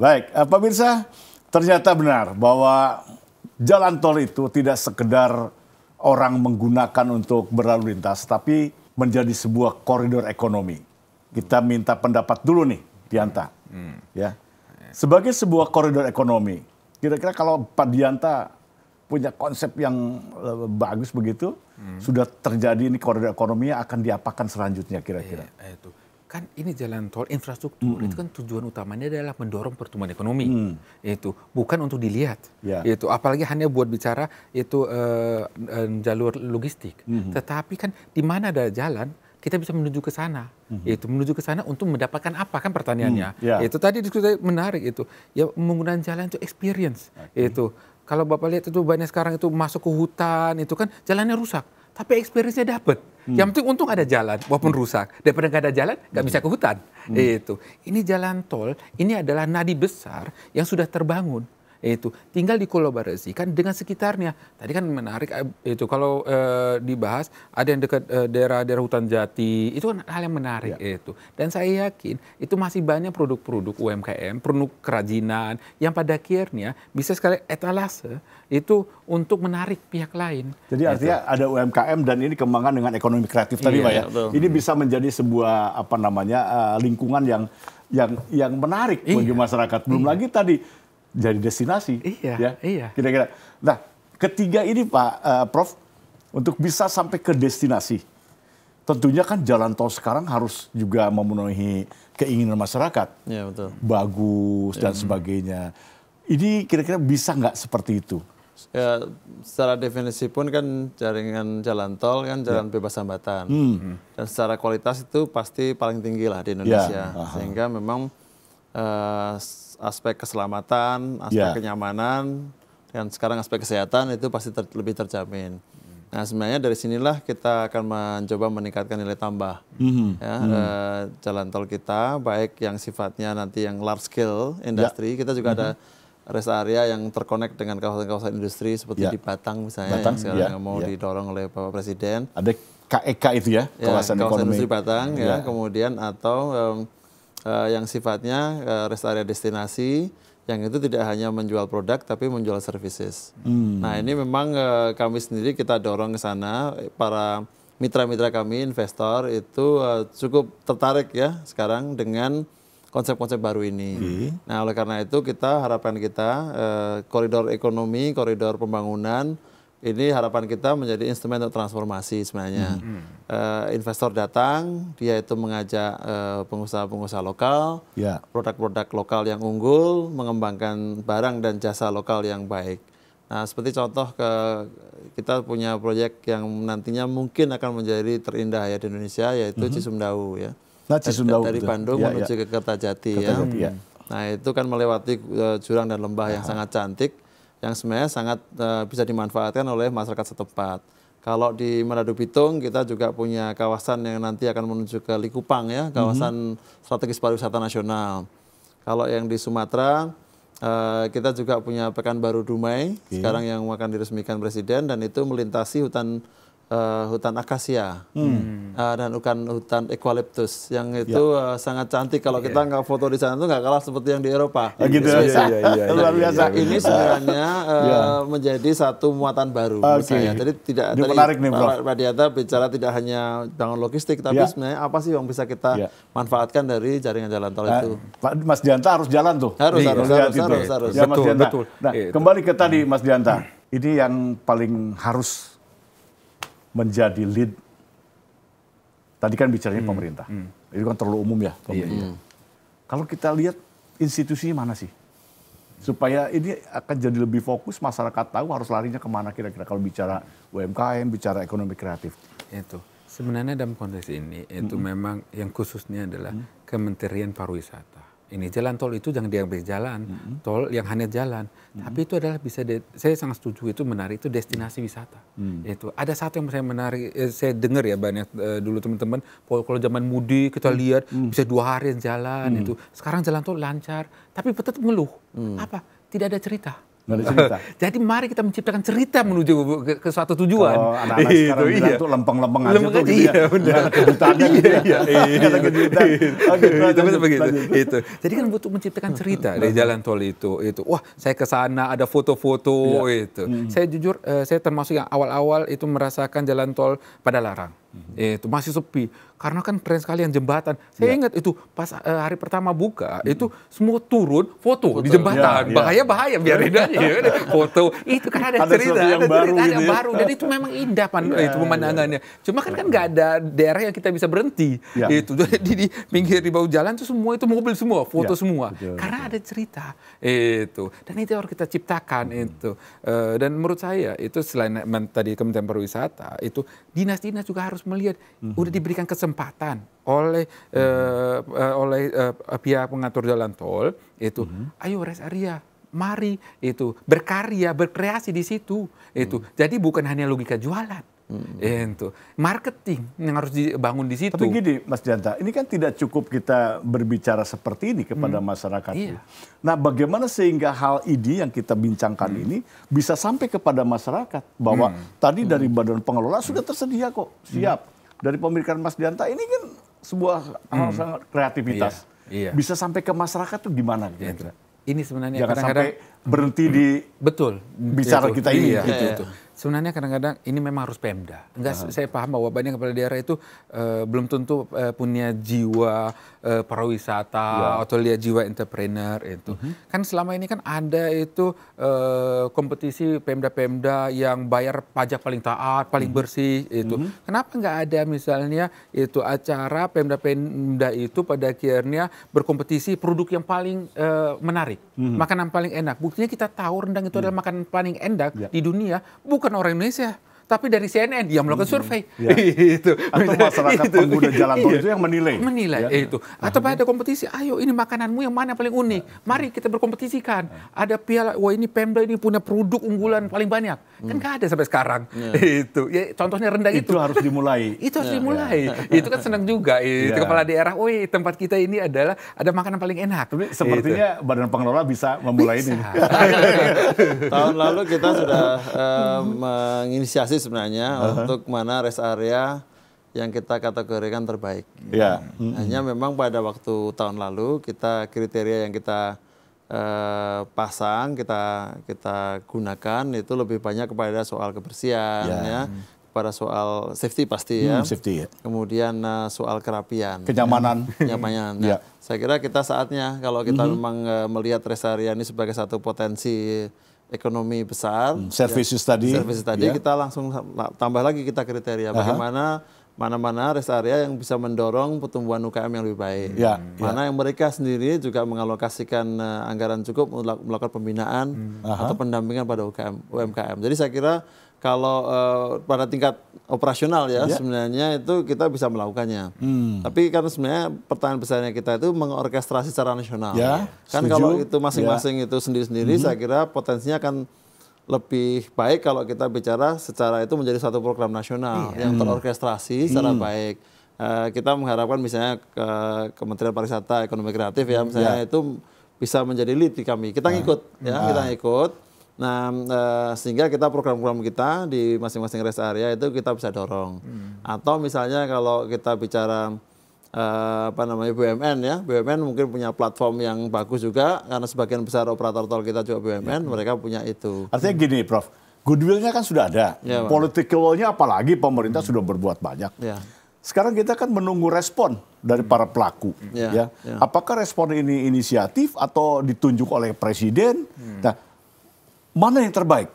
Baik, Pak eh, pemirsa, ternyata benar bahwa jalan tol itu tidak sekedar orang menggunakan untuk berlalu lintas, tapi menjadi sebuah koridor ekonomi. Kita minta pendapat dulu nih, Dianta. Hmm. Ya, sebagai sebuah koridor ekonomi, kira-kira kalau Pak Dianta punya konsep yang eh, bagus begitu, hmm. sudah terjadi ini koridor ekonomi akan diapakan selanjutnya kira-kira? Ya, itu kan ini jalan tol infrastruktur mm itu kan tujuan utamanya adalah mendorong pertumbuhan ekonomi mm. itu bukan untuk dilihat yeah. itu apalagi hanya buat bicara itu uh, uh, jalur logistik mm -hmm. tetapi kan di mana ada jalan kita bisa menuju ke sana. Mm-hmm. Itu menuju ke sana untuk mendapatkan apa kan pertanyaannya. Mm, yeah. Itu tadi diskusi menarik itu. Ya menggunakan jalan itu experience. Okay. Itu kalau Bapak lihat itu banyak sekarang itu masuk ke hutan itu kan jalannya rusak tapi experience-nya dapat. Hmm. Yang penting untung ada jalan, walaupun rusak. Daripada nggak ada jalan, nggak bisa ke hutan. Hmm. Itu. Ini jalan tol, ini adalah nadi besar yang sudah terbangun itu tinggal dikolaborasikan dengan sekitarnya. Tadi kan menarik eh, itu kalau e, dibahas ada yang dekat eh, daerah-daerah hutan jati itu kan hal yang menarik ya. itu. Dan saya yakin itu masih banyak produk-produk UMKM, produk kerajinan yang pada akhirnya bisa sekali etalase itu untuk menarik pihak lain. Jadi gitu. artinya ada UMKM dan ini kembangkan dengan ekonomi kreatif tadi, iya, Pak ya. Betul. Ini bisa menjadi sebuah apa namanya lingkungan yang yang yang menarik iya. bagi masyarakat. Belum iya. lagi tadi jadi destinasi. Iya. Ya? Iya. Kira-kira. Nah, ketiga ini Pak uh, Prof untuk bisa sampai ke destinasi. Tentunya kan jalan tol sekarang harus juga memenuhi keinginan masyarakat. Iya, betul. Bagus dan sebagainya. Ini kira-kira bisa nggak seperti itu? Ya, secara definisi pun kan jaringan jalan tol kan ya. jalan ya. bebas hambatan. Hmm. Dan secara kualitas itu pasti paling tinggi lah di ya. Indonesia. Ya. Sehingga memang uh, aspek keselamatan, aspek yeah. kenyamanan, dan sekarang aspek kesehatan itu pasti ter, lebih terjamin. Nah sebenarnya dari sinilah kita akan mencoba meningkatkan nilai tambah mm-hmm. ya, mm-hmm. Uh, jalan tol kita, baik yang sifatnya nanti yang large scale industri, yeah. kita juga mm-hmm. ada mhm. rest area yang terkonek dengan kawasan-kawasan industri seperti yeah. di Batang misalnya Batang, yang sekarang yeah, yang mau yeah. didorong oleh Bapak Presiden. Ada KEK e itu ya, ya kawasan, ya, kawasan ekonomi. industri Batang ya, ya. kemudian atau um, uh, yang sifatnya uh, rest area destinasi yang itu tidak hanya menjual produk tapi menjual services. Hmm. Nah ini memang uh, kami sendiri kita dorong ke sana para mitra-mitra kami investor itu uh, cukup tertarik ya sekarang dengan konsep-konsep baru ini. Hmm. Nah oleh karena itu kita harapan kita uh, koridor ekonomi, koridor pembangunan ini harapan kita menjadi instrumen untuk transformasi sebenarnya. Hmm. Uh, investor datang, dia itu mengajak eh, pengusaha-pengusaha lokal, produk ya. produk-produk lokal yang unggul, mengembangkan barang dan jasa lokal yang baik. Nah, seperti contoh ke kita punya proyek yang nantinya mungkin akan menjadi terindah ya di Indonesia yaitu mm -hmm. Cisumdawu ya. Nah, Cisumdawu dari Bandung yeah, menuju yeah. ke Kertajati, ya. Kertajati ya. ya. Nah, itu kan melewati uh, jurang dan lembah yang sangat cantik yang sebenarnya sangat uh, bisa dimanfaatkan oleh masyarakat setempat. Kalau di Manado Bitung kita juga punya kawasan yang nanti akan menuju ke Likupang ya, mhm. kawasan mm -hmm. strategis pariwisata nasional. Kalau yang di Sumatera Uh, kita juga punya Pekanbaru Dumai okay. sekarang yang akan diresmikan presiden dan itu melintasi hutan uh, hutan akasia hmm. uh, dan bukan hutan eukaliptus yang ya. itu ya. uh, sangat cantik kalau kita iya. nggak foto di sana itu nggak kalah seperti yang di Eropa. Ya, gitu ya, ya, ya, luar biasa. Ya, ini sebenarnya uh, eh, yeah. menjadi satu muatan baru okay. menurut saya. Jadi tidak Dia tadi menarik nih, Bro. Diata bicara tidak hanya bangun logistik tapi yeah. sebenarnya apa sih yang bisa kita yeah. manfaatkan dari jaringan jalan tol nah, itu? Mas Dianta harus jalan tuh. Harus harus harus, harus harus harus. Ya, betul, Mas harus, betul. Nah, itu. kembali ke tadi hmm. Mas Dianta. Ini yang paling harus menjadi lead. Tadi kan bicaranya hmm. pemerintah. Hmm. Itu kan terlalu umum ya iya, pemerintah. Iya, iya. Kalau kita lihat institusinya mana sih? Supaya ini akan jadi lebih fokus, masyarakat tahu harus larinya kemana kira-kira kalau bicara UMKM, bicara ekonomi kreatif. Itu. Sebenarnya dalam konteks ini, itu -hmm. memang yang khususnya adalah -hmm. Kementerian Pariwisata ini jalan tol itu jangan diambil jalan mm -hmm. tol yang hanya jalan mm -hmm. tapi itu adalah bisa de saya sangat setuju itu menarik itu destinasi wisata mm. itu ada satu yang saya menarik eh, saya dengar ya banyak eh, dulu teman-teman kalau zaman mudik kita mm. lihat mm. bisa dua hari jalan mm. itu sekarang jalan tol lancar tapi tetap ngeluh mm. apa tidak ada cerita Jadi mari kita menciptakan cerita menuju ke, ke suatu tujuan. Oh, anak-anak iya, itu, sekarang iya. tuh lempeng-lempeng aja tuh gitu iya, ya. Benar. ada kejutannya iya, gitu Iya, iya. ada kejutan. Iya. Oke, itu kan begitu. Jadi kan butuh menciptakan cerita dari jalan tol itu. Itu. Wah, saya ke sana ada foto-foto iya. itu. Hmm. Saya jujur eh, saya termasuk yang awal-awal itu merasakan jalan tol pada larang. Mm-hmm. Itu masih sepi karena kan keren sekali jembatan. Saya yeah. ingat itu pas uh, hari pertama buka mm-hmm. itu semua turun foto, foto. di jembatan. Yeah, iya. bahaya yeah. bahaya biarin kan. aja foto. Itu kan ada, ada cerita, yang ada baru cerita yang gitu ya. baru dan itu memang indah pan yeah, itu iya, iya. pemandangannya. Yeah. Cuma kan kan nggak ada daerah yang kita bisa berhenti. Yeah. Itu jadi di, pinggir di bawah jalan itu semua itu mobil semua, foto yeah. semua. Betul, karena betul. ada cerita itu. Dan itu harus kita ciptakan mm-hmm. itu. Uh, dan menurut saya itu selain tadi Kementerian Pariwisata itu dinas-dinas juga harus harus melihat mm -hmm. udah diberikan kesempatan oleh mm -hmm. uh, uh, oleh uh, pihak pengatur jalan tol itu, mm -hmm. ayo rest area mari itu berkarya berkreasi di situ itu hmm. jadi bukan hanya logika jualan Hmm. Itu marketing yang harus dibangun di situ. Tapi gini, Mas Janta, ini kan tidak cukup kita berbicara seperti ini kepada hmm. masyarakat. Iya. Ya. Nah, bagaimana sehingga hal ini yang kita bincangkan hmm. ini bisa sampai kepada masyarakat bahwa hmm. tadi hmm. dari mm. Badan Pengelola sudah mm. tersedia kok, siap. Hmm. Dari pemilikan Mas Dianta ini kan sebuah hmm. hal mm. sangat kreativitas. Iya, iya. Bisa sampai ke masyarakat tuh gimana Iya. Ini sebenarnya jangan kadang -kadang, sampai berhenti di betul bicara iya, kita ini iya, gitu. Iya. Itu sebenarnya kadang-kadang ini memang harus Pemda. Enggak uh -huh. saya paham bahwa banyak kepala daerah itu uh, belum tentu uh, punya jiwa uh, pariwisata yeah. atau lihat jiwa entrepreneur itu. Uh mhm. -huh. Kan selama ini kan ada itu uh, kompetisi Pemda-Pemda yang bayar pajak paling taat, paling uh mhm. -huh. bersih itu. Uh mhm. -huh. Kenapa nggak ada misalnya itu acara Pemda-Pemda itu pada akhirnya berkompetisi produk yang paling uh, menarik, uh -huh. makanan paling enak. Buktinya kita tahu rendang itu uh iya. -huh. adalah makanan paling enak yeah. di dunia, bukan bukan orang Indonesia tapi dari CNN dia melakukan hmm. survei. Ya. itu. Atau masyarakat itu. pengguna jalan tol iya. itu yang menilai. Menilai ya. itu. Atau pada ada kompetisi, ayo ini makananmu yang mana paling unik. Iya. Mari kita berkompetisikan. Iya. Ada piala, wah ini Pemda ini punya produk unggulan paling banyak. Hmm. Kan nggak ada sampai sekarang. Yeah. itu. Ya contohnya rendah itu. Itu harus dimulai. itu harus dimulai. itu kan senang juga itu kepala daerah, "Woi, tempat kita ini adalah ada makanan paling enak." Tapi sepertinya itu. badan pengelola bisa memulai bisa. ini. Tahun lalu kita sudah uh, menginisiasi sebenarnya uh -huh. untuk mana rest area yang kita kategorikan terbaik. Ya. Yeah. Hmm. Hanya hmm. memang pada waktu tahun lalu kita kriteria yang kita uh, pasang, kita kita gunakan itu lebih banyak kepada soal kebersihan yeah. ya, ya pada soal safety pasti ya. Hmm, safety ya. Kemudian uh, soal kerapian. Kenyamanan. Ya. Kenyamanan. Nah, ya. Saya kira kita saatnya kalau kita mm -hmm. memang uh, melihat rest area ini sebagai satu potensi ekonomi besar, hmm, services ya, tadi, services tadi yeah. kita langsung tambah lagi kita kriteria bagaimana mana-mana rest area yang bisa mendorong pertumbuhan UKM yang lebih baik. Hmm. Yeah, ya. mana yeah. yang mereka sendiri juga mengalokasikan uh, anggaran cukup untuk melakukan pembinaan hmm. atau pendampingan pada UKM, UMKM. Jadi saya kira kalau uh, pada tingkat operasional ya, ya sebenarnya itu kita bisa melakukannya. Hmm. Tapi kan sebenarnya pertanyaan besarnya kita itu mengorkestrasi secara nasional. Ya, kan setuju. kalau ya. itu masing-masing ya. itu sendiri-sendiri hmm. saya kira potensinya akan lebih baik kalau kita bicara secara itu menjadi satu program nasional ya. yang hmm. terorkestrasi hmm. secara baik. Uh, kita mengharapkan misalnya ke Kementerian Pariwisata Ekonomi Kreatif ya hmm. misalnya ya. itu bisa menjadi lead di kami. Kita ah. ngikut ya, hmm. kita ah. ngikut Nah, e, sehingga kita program-program kita di masing-masing rest area itu kita bisa dorong. Hmm. Atau misalnya kalau kita bicara e, apa namanya BUMN ya, BUMN mungkin punya platform yang bagus juga karena sebagian besar operator tol kita juga BUMN, hmm. Ya. mereka punya itu. Artinya gini, Prof. Goodwill-nya kan sudah ada. Ya, Political-nya apalagi pemerintah hmm. sudah berbuat banyak. Ya. Sekarang kita kan menunggu respon dari para hmm. pelaku. Ya, ya. ya. Apakah respon ini inisiatif atau ditunjuk oleh presiden? Hmm. Nah, Mana yang terbaik?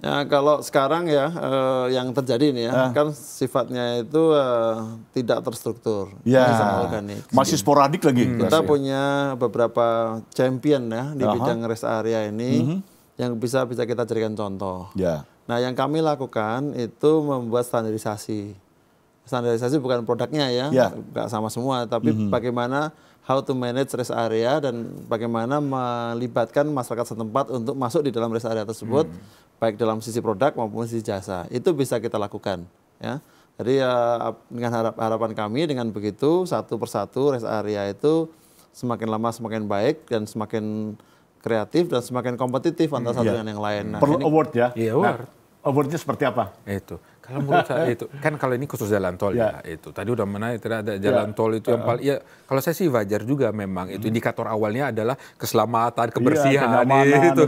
Ya, kalau sekarang ya uh, yang terjadi ini ya uh. kan sifatnya itu uh, tidak terstruktur. Ya. Organik. Masih iya. sporadik lagi. Hmm. Kita punya beberapa champion ya di -huh. bidang rest area ini uh mhm. -huh. yang bisa bisa kita jadikan contoh. Ya. Nah, yang kami lakukan itu membuat standarisasi. Standarisasi bukan produknya ya, ya. nggak sama semua, tapi uh mhm. -huh. bagaimana how to manage rest area dan bagaimana melibatkan masyarakat setempat untuk masuk di dalam rest area tersebut hmm. baik dalam sisi produk maupun sisi jasa itu bisa kita lakukan ya jadi ya dengan harap, harapan kami dengan begitu satu persatu rest area itu semakin lama semakin baik dan semakin kreatif dan semakin kompetitif antara hmm, satu yeah. dengan yang lain. Nah, Perlu ini, award ya. Iya, award. Nah, awardnya seperti apa? Nah, itu. Kalau menurut saya itu kan kalau ini khusus jalan tol ya, ya itu. Tadi udah menaik tidak ada ya. jalan ya. tol itu yang paling ya kalau saya sih wajar juga memang itu hmm. indikator awalnya adalah keselamatan, iya, kebersihan ya, itu.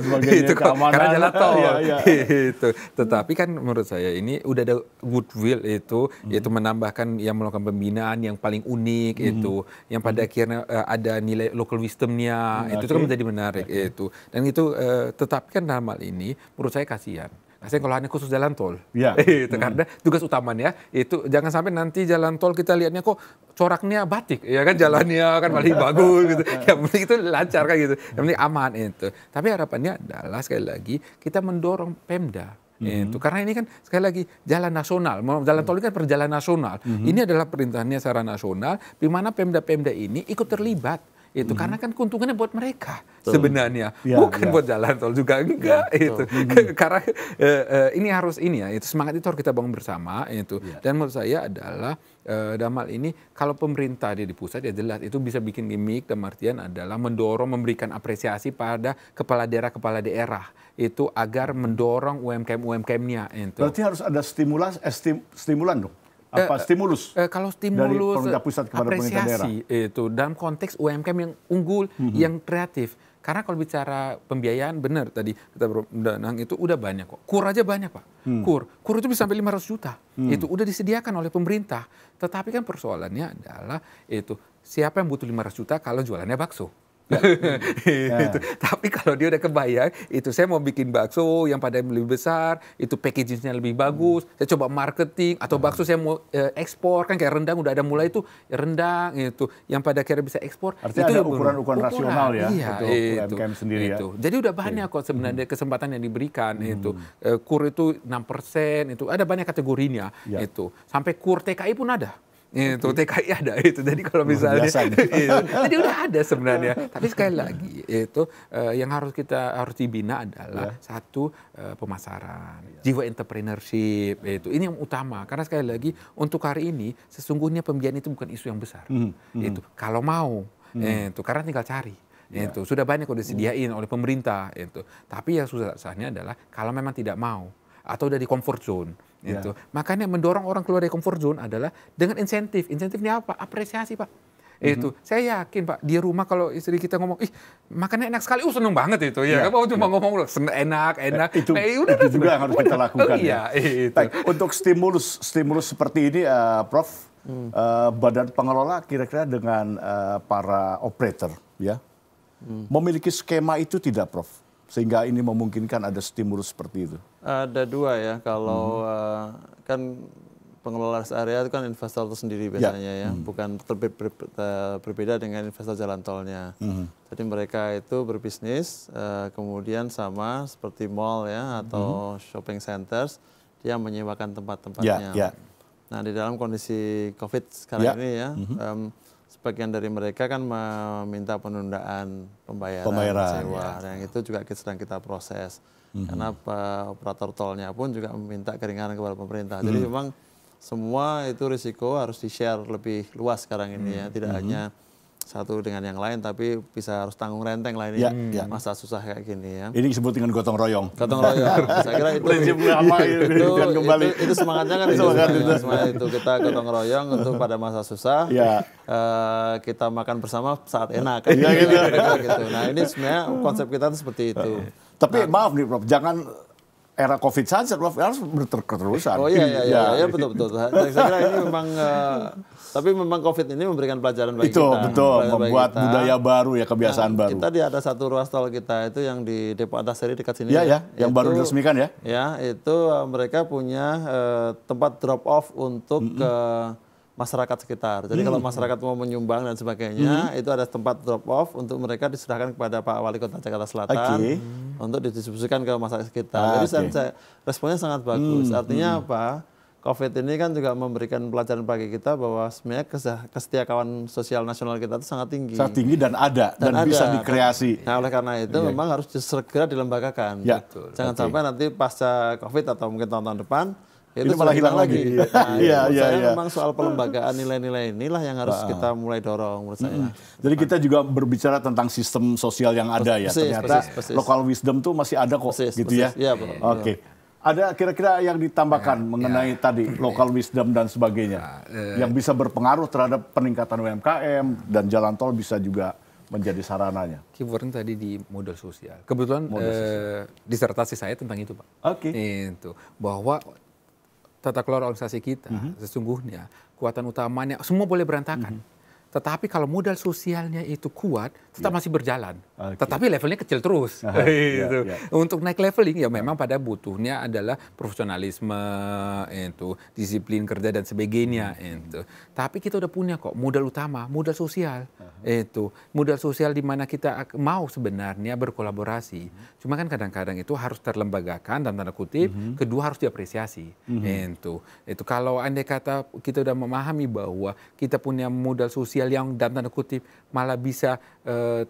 Itu keamanan. karena jalan tol. ya, ya. itu. Tetapi kan menurut saya ini udah ada goodwill itu hmm. yaitu menambahkan yang melakukan pembinaan yang paling unik hmm. itu yang pada hmm. akhirnya eh, ada nilai local wisdomnya hmm, itu okay. kan menjadi menarik okay. itu. Dan itu uh, tetapi kan dalam hal ini menurut saya kasihan. Saya kalau hanya khusus jalan tol. Ya. itu kan, hmm. karena tugas utamanya ya. itu jangan sampai nanti jalan tol kita lihatnya kok coraknya batik, ya kan jalannya kan paling bagus gitu. Yang penting itu lancar kan gitu. Yang penting aman itu. Tapi harapannya adalah sekali lagi kita mendorong Pemda hmm Itu karena ini kan sekali lagi jalan nasional, jalan tol ini kan perjalanan nasional. Mm-hmm. Ini adalah perintahnya secara nasional, di mana pemda-pemda ini ikut terlibat itu -hmm. karena kan keuntungannya buat mereka sebenarnya ya, bukan ya. buat jalan tol juga ya, enggak ya, itu -hmm. karena e, e, ini harus ini ya itu semangat itu harus kita bangun bersama itu ya. dan menurut saya adalah e, dalam ini kalau pemerintah dia di pusat ya jelas itu bisa bikin gimmick dan artian adalah mendorong memberikan apresiasi pada kepala daerah kepala daerah itu agar mendorong UMKM UMKM-nya itu berarti harus ada stimulasi eh, stim, stimulan dong Eh, apa eh, stimulus? Eh, kalau stimulus dari pemerintah pusat kepada pemerintah daerah itu dalam konteks UMKM yang unggul, mm-hmm. yang kreatif. Karena kalau bicara pembiayaan benar tadi kita berundang itu udah banyak kok. Kur aja banyak, Pak. Hmm. Kur. Kur itu bisa sampai 500 juta. Hmm. Itu udah disediakan oleh pemerintah. Tetapi kan persoalannya adalah itu siapa yang butuh 500 juta kalau jualannya bakso? Iya. itu. Tapi kalau dia udah kebayang, itu saya mau bikin bakso yang pada lebih besar, itu packagingnya lebih bagus. Hmm. Saya coba marketing atau hmm. bakso saya mau eh, ekspor kan kayak rendang udah ada mulai itu ya rendang itu yang pada akhirnya bisa ekspor. Artinya itu ada ukuran-ukuran rasional ya iya, itu, UMKM sendiri ya. itu. ya. Jadi udah iya. banyak kok sebenarnya hmm. kesempatan yang diberikan hmm. itu. Eh, kur itu 6% itu ada banyak kategorinya ya. itu. Sampai kur TKI pun ada itu iya, TKI ada itu jadi kalau misalnya itu, iya. jadi udah ada sebenarnya tapi sekali lagi itu uh, yang harus kita harus dibina adalah iya. satu uh, pemasaran jiwa entrepreneurship itu ini yang utama karena sekali lagi untuk hari ini sesungguhnya pembiayaan itu bukan isu yang besar hmm, hmm. itu kalau mau hmm. itu karena tinggal cari itu sudah banyak udah disediain oleh pemerintah itu tapi yang susah susahnya adalah kalau memang tidak mau atau udah di comfort zone Yeah. Gitu. Makanya mendorong orang keluar dari comfort zone adalah dengan insentif. Insentifnya apa? Apresiasi, Pak mhm. itu mm-hmm. saya yakin pak di rumah kalau istri kita ngomong ih makannya enak sekali uh seneng banget itu ya, yeah. kan cuma yeah. ngomong loh enak enak eh, itu, nah, ya udah, itu juga yang harus udah. kita lakukan oh, ya iya, itu. untuk stimulus stimulus seperti ini uh, prof hmm. uh, badan pengelola kira-kira dengan uh, para operator ya hmm. memiliki skema itu tidak prof sehingga ini memungkinkan ada stimulus seperti itu? Ada dua ya, kalau mm -hmm. Eh, kan pengelola area itu kan investor itu sendiri ya. biasanya ya, ya. Mm -hmm. bukan terbit ber eh, berbeda dengan investor jalan tolnya. Mm -hmm. Jadi mereka itu berbisnis, eh, kemudian sama seperti mall ya atau mm -hmm. shopping centers, dia menyewakan tempat-tempatnya. Ya, ya. Nah di dalam kondisi COVID sekarang ya. ini ya. Mm -hmm. um, sebagian dari mereka kan meminta penundaan pembayaran, pembayaran sewa. Ya. Yang itu juga sedang kita proses. Mm-hmm. Karena operator tolnya pun juga meminta keringanan kepada pemerintah. Mm-hmm. Jadi mhm. memang semua itu risiko harus di-share lebih luas sekarang ini mm-hmm. ya. Mhm. Tidak mm-hmm. hanya satu dengan yang lain tapi bisa harus tanggung renteng lah ini ya, hmm. ya. masa susah kayak gini ya. Ini disebut dengan gotong royong. Gotong royong. Saya kira itu itu, itu, kan kembali. Itu, itu semangatnya kan itu semangat, itu. semangat itu kita gotong royong untuk pada masa susah. Ya. Uh, kita makan bersama saat enak kan. Ya, gitu. Gitu, gitu. Nah, ini sebenarnya konsep kita itu seperti itu. Tapi nah, maaf nih Prof, jangan era COVID saja, Prof, harus berterusan. Oh iya, iya, iya, ya. iya, betul, betul. Nah, saya kira ini memang uh, tapi memang COVID ini memberikan pelajaran bagi itu, kita. Betul, membuat kita. budaya baru ya, kebiasaan nah, baru. Kita di ada satu ruas tol kita itu yang di Depo Antasari dekat sini. Ya, ya, ya. yang itu, baru diresmikan ya. Ya, itu eh, mereka punya uh, tempat drop off untuk mm -mm. uh, masyarakat sekitar. Jadi hmm. kalau mm. masyarakat mau menyumbang dan sebagainya, hmm. itu ada tempat drop off untuk mereka diserahkan kepada Pak Wali Kota Jakarta Selatan okay. untuk didistribusikan ke masyarakat sekitar. Ah, Jadi okay. saya, responnya sangat bagus. Hmm. Artinya hmm. apa? COVID ini kan juga memberikan pelajaran bagi kita bahwa sebenarnya kesetiakawan sosial nasional kita itu sangat tinggi. Sangat tinggi dan ada dan, dan ada. bisa dikreasi. Nah, oleh karena itu ya. memang harus segera dilembagakan. Ya. Betul. Jangan okay. sampai nanti pasca COVID atau mungkin tahun-tahun depan itu ini malah hilang lagi. lagi. Iya, nah, iya, ya, saya memang iya. soal pelembagaan nilai-nilai inilah yang harus nah. kita mulai dorong menurut saya. Hmm. Jadi kita juga berbicara tentang sistem sosial yang ada ya. persis, ya. Ternyata persis, persis. local wisdom tuh masih ada kok persis, gitu ya. persis. ya. Iya, Oke. Okay. Iya ada kira-kira yang ditambahkan ya, mengenai ya. tadi lokal wisdom dan sebagainya ya, ya. yang bisa berpengaruh terhadap peningkatan UMKM dan jalan tol bisa juga menjadi sarananya. Keyword tadi di modal sosial. Kebetulan modal eh, sosial. Eh, disertasi saya tentang itu, Pak. Oke. Okay. Itu bahwa tata kelola organisasi kita mm -hmm. sesungguhnya kekuatan utamanya semua boleh berantakan. Mm -hmm tetapi kalau modal sosialnya itu kuat, tetap yeah. masih berjalan. Okay. Tetapi levelnya kecil terus. -huh. Ya, gitu. yeah, yeah. Untuk naik leveling ya, ya memang pada butuhnya adalah profesionalisme, itu disiplin kerja dan sebagainya. Hmm. Itu. Tapi kita udah punya kok modal utama, modal sosial. Uh-huh. Itu modal sosial di mana kita mau sebenarnya berkolaborasi. Hmm. Cuma kan kadang-kadang itu harus terlembagakan dalam tanda kutip. Hmm. Kedua harus diapresiasi. Hmm. Itu. Itu kalau andai kata kita udah memahami bahwa kita punya modal sosial sosial yang dalam tanda kutip malah bisa uh,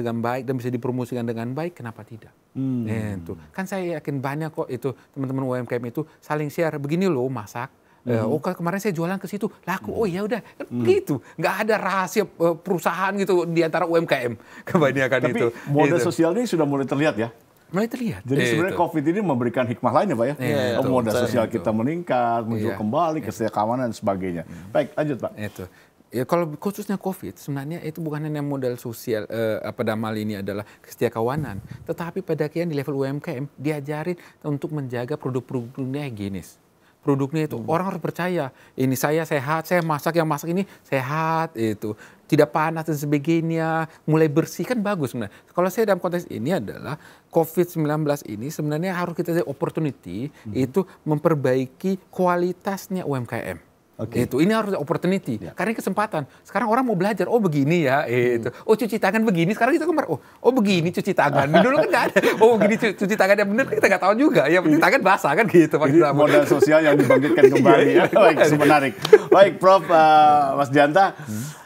dengan baik dan bisa dipromosikan dengan baik, kenapa tidak? Hmm. Ya, itu kan saya yakin banyak kok itu teman-teman UMKM itu saling share begini loh masak eh, Hmm. Oh kemarin saya jualan ke situ laku. Hmm. Oh ya udah kan hmm. gitu. Nggak ada rahasia eh, perusahaan gitu di antara UMKM kebanyakan Tapi itu. modal gitu. sosial ini sudah mulai terlihat ya. Mulai terlihat. Jadi e, sebenarnya itu. COVID ini memberikan hikmah lainnya, Pak ya. E, oh, modal sosial itu. kita meningkat, muncul e, iya. kembali, e. kesejahteraan iya. dan sebagainya. e, Baik lanjut Pak. Itu. Ya kalau khususnya COVID sebenarnya itu bukan hanya modal sosial eh, apa damal ini adalah kesetiakawanan, tetapi pada kian di level UMKM diajarin untuk menjaga produk-produknya higienis. Produknya itu hmm. orang harus percaya ini saya sehat, saya masak yang masak ini sehat itu tidak panas dan sebagainya, mulai bersih kan bagus sebenarnya. Kalau saya dalam konteks ini adalah COVID-19 ini sebenarnya harus kita lihat opportunity hmm. itu memperbaiki kualitasnya UMKM Okay. Itu ini harus opportunity. Yeah. Karena ini kesempatan. Sekarang orang mau belajar. Oh begini ya. Itu. Hmm. Oh cuci tangan begini. Sekarang kita kemarin. Oh oh begini cuci tangan. Dulu kan nggak ada. Oh begini cuci, cuci tangan yang benar kan kita nggak tahu juga. Ya cuci tangan basah kan gitu. Ini modal sosial yang dibangkitkan iya, kembali. ya. Baik, iya. menarik. Baik, Prof. Uh, Mas Janta. Hmm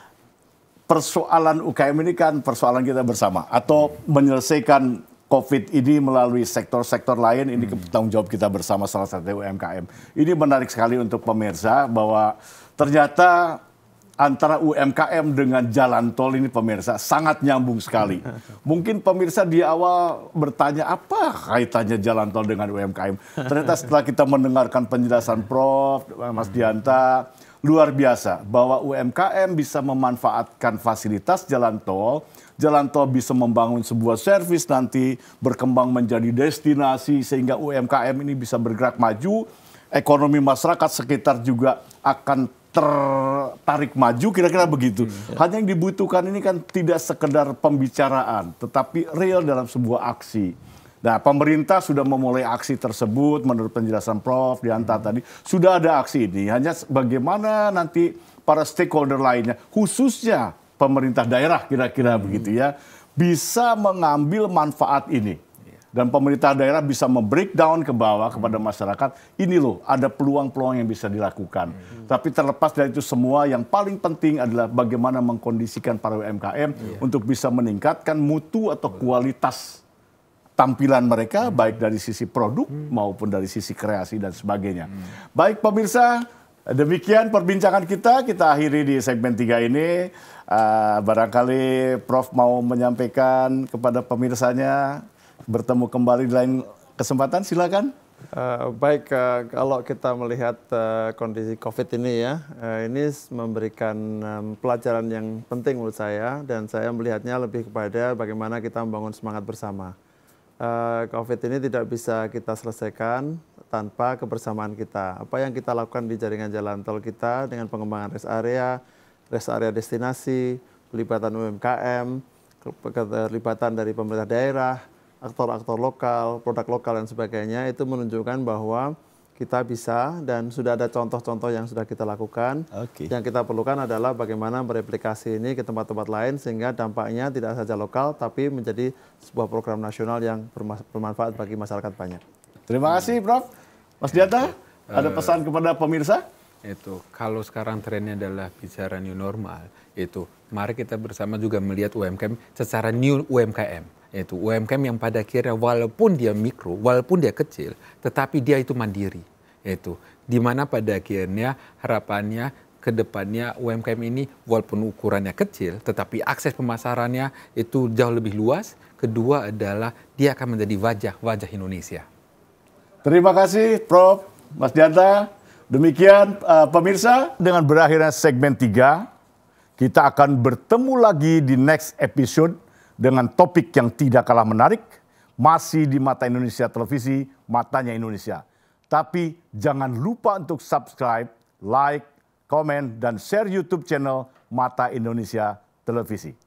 persoalan UKM ini kan persoalan kita bersama atau menyelesaikan COVID ini melalui sektor-sektor lain ini hmm. tanggung jawab kita bersama salah satu UMKM. Ini menarik sekali untuk pemirsa bahwa ternyata antara UMKM dengan jalan tol ini pemirsa sangat nyambung sekali. Mungkin pemirsa di awal bertanya apa kaitannya jalan tol dengan UMKM. Ternyata setelah kita mendengarkan penjelasan Prof, Mas Dianta, luar biasa bahwa UMKM bisa memanfaatkan fasilitas jalan tol. Jalan tol bisa membangun sebuah servis nanti berkembang menjadi destinasi sehingga UMKM ini bisa bergerak maju. Ekonomi masyarakat sekitar juga akan tertarik maju kira-kira hmm, begitu. Hmm, Hanya yang dibutuhkan ini kan tidak sekedar pembicaraan, tetapi real dalam sebuah aksi. Nah, pemerintah sudah memulai aksi tersebut menurut penjelasan Prof Dianta hmm. tadi, sudah ada aksi ini. Hanya bagaimana nanti para stakeholder lainnya, khususnya pemerintah daerah kira-kira hmm. begitu ya, bisa mengambil manfaat ini dan pemerintah daerah bisa membreakdown ke bawah kepada masyarakat ini loh ada peluang-peluang yang bisa dilakukan hmm. tapi terlepas dari itu semua yang paling penting adalah bagaimana mengkondisikan para UMKM yeah. untuk bisa meningkatkan mutu atau kualitas tampilan mereka hmm. baik dari sisi produk hmm. maupun dari sisi kreasi dan sebagainya hmm. baik pemirsa Demikian perbincangan kita, kita akhiri di segmen 3 ini. Uh, barangkali Prof mau menyampaikan kepada pemirsanya bertemu kembali di lain kesempatan silakan. Uh, baik, uh, kalau kita melihat uh, kondisi COVID ini ya, uh, ini memberikan um, pelajaran yang penting menurut saya dan saya melihatnya lebih kepada bagaimana kita membangun semangat bersama. Uh, COVID ini tidak bisa kita selesaikan tanpa kebersamaan kita. Apa yang kita lakukan di jaringan jalan tol kita dengan pengembangan rest area, rest area destinasi, pelibatan UMKM, pelibatan dari pemerintah daerah, aktor-aktor lokal, produk lokal dan sebagainya itu menunjukkan bahwa kita bisa dan sudah ada contoh-contoh yang sudah kita lakukan. Okay. Yang kita perlukan adalah bagaimana mereplikasi ini ke tempat-tempat lain sehingga dampaknya tidak saja lokal tapi menjadi sebuah program nasional yang bermanfaat bagi masyarakat banyak. Terima kasih Prof. Mas Diata, ada eh, pesan kepada pemirsa? Itu kalau sekarang trennya adalah bicara new normal, itu mari kita bersama juga melihat UMKM secara new UMKM yaitu UMKM yang pada akhirnya walaupun dia mikro, walaupun dia kecil, tetapi dia itu mandiri, yaitu di mana pada akhirnya harapannya ke depannya UMKM ini walaupun ukurannya kecil, tetapi akses pemasarannya itu jauh lebih luas. Kedua adalah dia akan menjadi wajah-wajah Indonesia. Terima kasih Prof. Mas Dianta Demikian uh, pemirsa dengan berakhirnya segmen 3, kita akan bertemu lagi di next episode dengan topik yang tidak kalah menarik, masih di Mata Indonesia Televisi, Matanya Indonesia. Tapi jangan lupa untuk subscribe, like, komen, dan share YouTube channel Mata Indonesia Televisi.